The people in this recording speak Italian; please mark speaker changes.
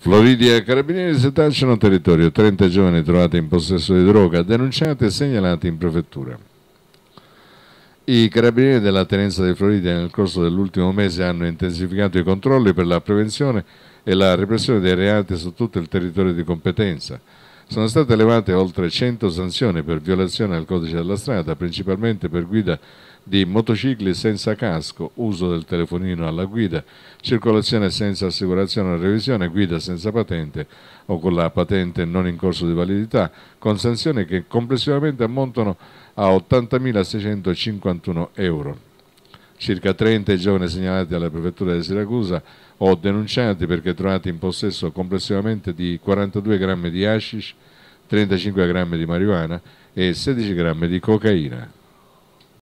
Speaker 1: Floridia e Carabinieri setacciano territorio, 30 giovani trovati in possesso di droga, denunciati e segnalati in prefettura. I carabinieri della tenenza di Floridia nel corso dell'ultimo mese hanno intensificato i controlli per la prevenzione e la repressione dei reati su tutto il territorio di competenza. Sono state elevate oltre 100 sanzioni per violazione al codice della strada, principalmente per guida di motocicli senza casco, uso del telefonino alla guida, circolazione senza assicurazione o revisione, guida senza patente o con la patente non in corso di validità, con sanzioni che complessivamente ammontano a 80.651 euro. Circa 30 giovani segnalati alla prefettura di Siracusa o denunciati perché trovati in possesso complessivamente di 42 grammi di hashish, 35 grammi di marijuana e 16 grammi di cocaina.